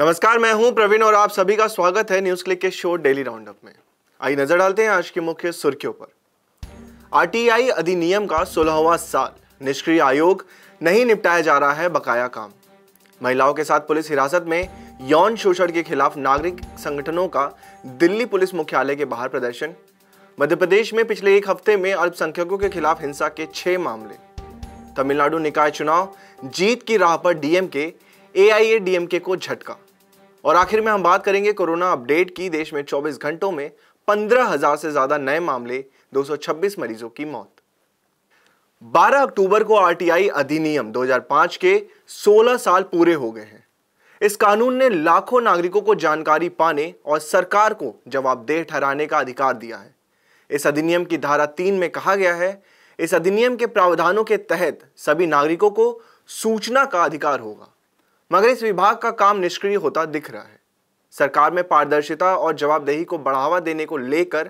नमस्कार मैं हूं प्रवीण और आप सभी का स्वागत है न्यूज क्लिक के शो डेली राउंडअप में आई नजर डालते हैं आज की मुख्य सुर्खियों पर आरटीआई अधिनियम का सोलहवा साल निष्क्रिय आयोग नहीं निपटाया जा रहा है बकाया काम महिलाओं के साथ पुलिस हिरासत में यौन शोषण के खिलाफ नागरिक संगठनों का दिल्ली पुलिस मुख्यालय के बाहर प्रदर्शन मध्य प्रदेश में पिछले एक हफ्ते में अल्पसंख्यकों के खिलाफ हिंसा के छह मामले तमिलनाडु निकाय चुनाव जीत की राह पर डीएम के डीएम के को झटका और आखिर में हम बात करेंगे कोरोना अपडेट की देश में 24 घंटों में पंद्रह हजार से ज्यादा नए मामले 226 मरीजों की मौत 12 अक्टूबर को आरटीआई अधिनियम 2005 के 16 साल पूरे हो गए हैं इस कानून ने लाखों नागरिकों को जानकारी पाने और सरकार को जवाबदेह ठहराने का अधिकार दिया है इस अधिनियम की धारा तीन में कहा गया है इस अधिनियम के प्रावधानों के तहत सभी नागरिकों को सूचना का अधिकार होगा मगर इस विभाग का काम निष्क्रिय होता दिख रहा है सरकार में पारदर्शिता और जवाबदेही को बढ़ावा देने को लेकर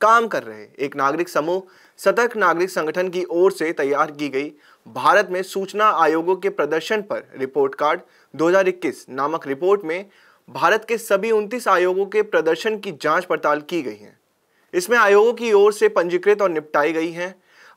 काम कर रहे एक नागरिक समूह सतर्क नागरिक संगठन की ओर से तैयार की गई भारत में सूचना आयोगों के प्रदर्शन पर रिपोर्ट कार्ड 2021 नामक रिपोर्ट में भारत के सभी उनतीस आयोगों के प्रदर्शन की जांच पड़ताल की गई है इसमें आयोगों की ओर से पंजीकृत और निपटाई गई हैं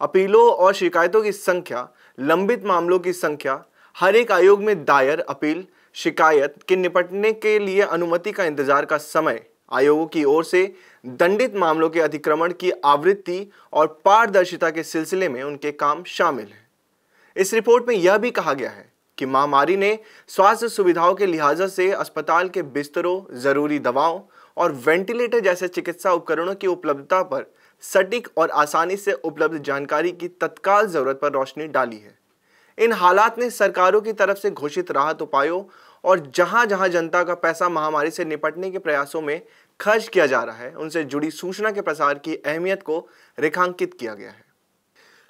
अपीलों और शिकायतों की संख्या लंबित मामलों की संख्या हर एक आयोग में दायर अपील शिकायत के निपटने के लिए अनुमति का इंतजार का समय आयोगों की ओर से दंडित मामलों के अतिक्रमण की आवृत्ति और पारदर्शिता के सिलसिले में उनके काम शामिल हैं इस रिपोर्ट में यह भी कहा गया है कि महामारी ने स्वास्थ्य सुविधाओं के लिहाजा से अस्पताल के बिस्तरों जरूरी दवाओं और वेंटिलेटर जैसे चिकित्सा उपकरणों की उपलब्धता पर सटीक और आसानी से उपलब्ध जानकारी की तत्काल जरूरत पर रोशनी डाली है इन हालात ने सरकारों की तरफ से घोषित राहत उपायों और जहां जहां जनता का पैसा महामारी से निपटने के प्रयासों में खर्च किया जा रहा है उनसे जुड़ी सूचना के प्रसार की अहमियत को रेखांकित किया गया है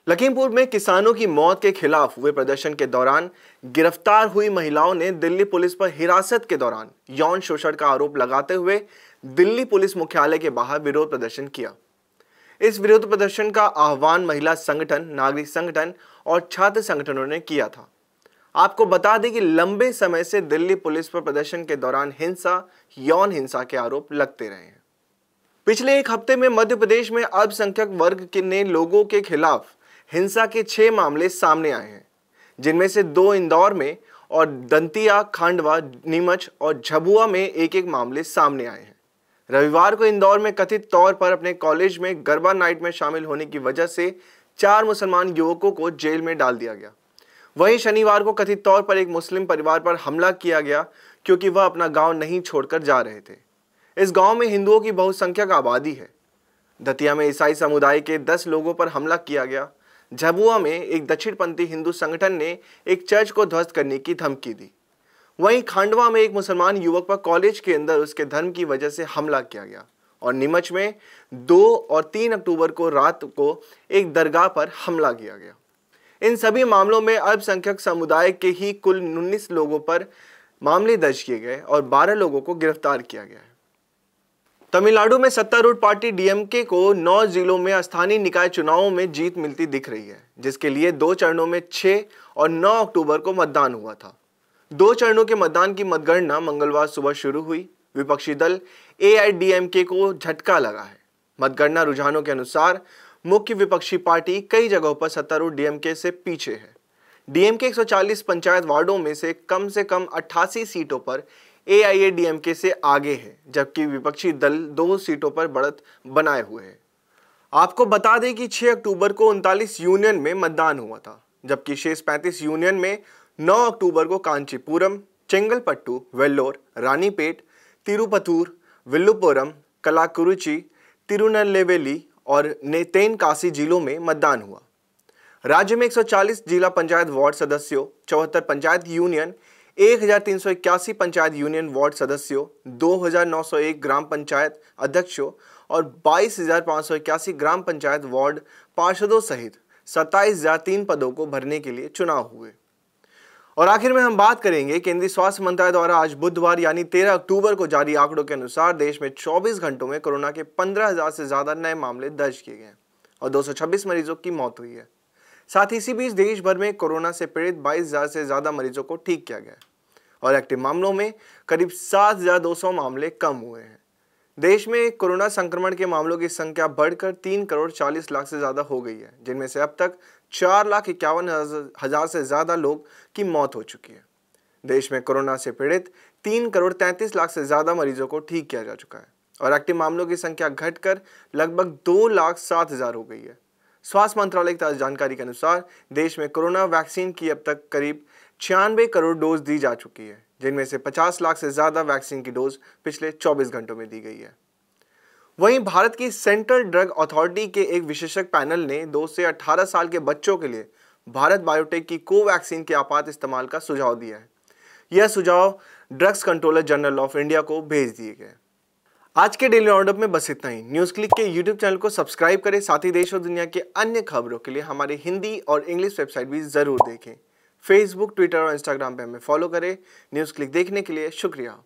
लखीमपुर में किसानों की मौत के खिलाफ हुए प्रदर्शन के दौरान गिरफ्तार हुई महिलाओं ने दिल्ली पुलिस पर हिरासत के दौरान यौन शोषण का आरोप लगाते हुए दिल्ली पुलिस मुख्यालय के बाहर विरोध प्रदर्शन किया इस विरोध प्रदर्शन का आह्वान महिला संगठन नागरिक संगठन और छात्र संगठनों ने किया था आपको बता दें कि लंबे समय से दिल्ली पुलिस पर प्रदर्शन के दौरान हिंसा यौन हिंसा के आरोप लगते रहे हैं पिछले एक हफ्ते में मध्य प्रदेश में अल्पसंख्यक वर्ग के ने लोगों के खिलाफ हिंसा के छह मामले सामने आए हैं जिनमें से दो इंदौर में और दंतिया खांडवा नीमच और झबुआ में एक एक मामले सामने आए हैं रविवार को इंदौर में कथित तौर पर अपने कॉलेज में गरबा नाइट में शामिल होने की वजह से चार मुसलमान युवकों को जेल में डाल दिया गया वहीं शनिवार को कथित तौर पर एक मुस्लिम परिवार पर हमला किया गया क्योंकि वह अपना गांव नहीं छोड़कर जा रहे थे इस गांव में हिंदुओं की बहुसंख्यक आबादी है दतिया में ईसाई समुदाय के दस लोगों पर हमला किया गया झबुआ में एक दक्षिणपंथी हिंदू संगठन ने एक चर्च को ध्वस्त करने की धमकी दी वहीं खांडवा में एक मुसलमान युवक पर कॉलेज के अंदर उसके धर्म की वजह से हमला किया गया और नीमच में दो और तीन अक्टूबर को रात को एक दरगाह पर हमला किया गया इन सभी मामलों में अल्पसंख्यक समुदाय के ही कुल उन्नीस लोगों पर मामले दर्ज किए गए और 12 लोगों को गिरफ्तार किया गया है तमिलनाडु में सत्तारूढ़ पार्टी डीएमके को नौ जिलों में स्थानीय निकाय चुनावों में जीत मिलती दिख रही है जिसके लिए दो चरणों में 6 और 9 अक्टूबर को मतदान हुआ था दो चरणों के मतदान की मतगणना मंगलवार सुबह शुरू हुई विपक्षी दल एआईडीएमके को झटका लगा है मतगणना रुझानों के अनुसार मुख्य विपक्षी पार्टी कई जगहों पर सत्तारूढ़ डीएमके से पीछे है डीएमके 140 पंचायत वार्डों में से कम से कम 88 सीटों पर एआईएडीएमके से आगे है जबकि विपक्षी दल दो सीटों पर बढ़त बनाए हुए है आपको बता दें कि 6 अक्टूबर को उनतालीस यूनियन में मतदान हुआ था जबकि शेष 35 यूनियन में 9 अक्टूबर को कांचीपुरम चेंगलपट्टू वेल्लोर रानीपेट तिरुपतूर विल्लुपुरम कलाकुरुचि तिरुनल्लेवेली और नेतेन काशी जिलों में मतदान हुआ राज्य में 140 जिला पंचायत वार्ड सदस्यों चौहत्तर पंचायत यूनियन एक पंचायत यूनियन वार्ड सदस्यों 2,901 ग्राम पंचायत अध्यक्षों और बाईस ग्राम पंचायत वार्ड पार्षदों सहित 27,003 पदों को भरने के लिए चुनाव हुए और आखिर में हम बात करेंगे केंद्रीय स्वास्थ्य मंत्रालय द्वारा आज बुधवार यानी 13 अक्टूबर को जारी आंकड़ों के अनुसार देश में 24 घंटों में कोरोना के 15,000 से ज्यादा नए मामले दर्ज किए गए और 226 मरीजों की मौत हुई है साथ ही इसी बीच देश भर में कोरोना से पीड़ित बाईस से ज्यादा मरीजों को ठीक किया गया और एक्टिव मामलों में करीब सात मामले कम हुए हैं देश में कोरोना संक्रमण के मामलों की संख्या बढ़कर तीन करोड़ चालीस लाख से ज़्यादा हो गई है जिनमें से अब तक चार लाख इक्यावन हजार से ज़्यादा लोग की मौत हो चुकी है देश में कोरोना से पीड़ित तीन करोड़ तैंतीस लाख से ज़्यादा मरीजों को ठीक किया जा चुका है और एक्टिव मामलों की संख्या घटकर लगभग दो लाख सात हज़ार हो गई है स्वास्थ्य मंत्रालय की ताजा जानकारी के अनुसार देश में कोरोना वैक्सीन की अब तक करीब छियानवे करोड़ डोज दी जा चुकी है जिनमें से 50 लाख से ज़्यादा वैक्सीन की डोज पिछले 24 घंटों में दी गई है वहीं भारत की सेंट्रल ड्रग अथॉरिटी के एक विशेषज्ञ पैनल ने 2 से 18 साल के बच्चों के लिए भारत बायोटेक की कोवैक्सीन के आपात इस्तेमाल का सुझाव दिया है यह सुझाव drugs controller general of India को भेज दिए गए आज के डेली राउंडअप में बस इतना ही न्यूज क्लिक के यूट्यूब चैनल को सब्सक्राइब करें साथ ही देश और दुनिया के अन्य खबरों के लिए हमारे हिंदी और इंग्लिश वेबसाइट भी जरूर देखें फेसबुक ट्विटर और इंस्टाग्राम पर हमें फॉलो करें न्यूज क्लिक देखने के लिए शुक्रिया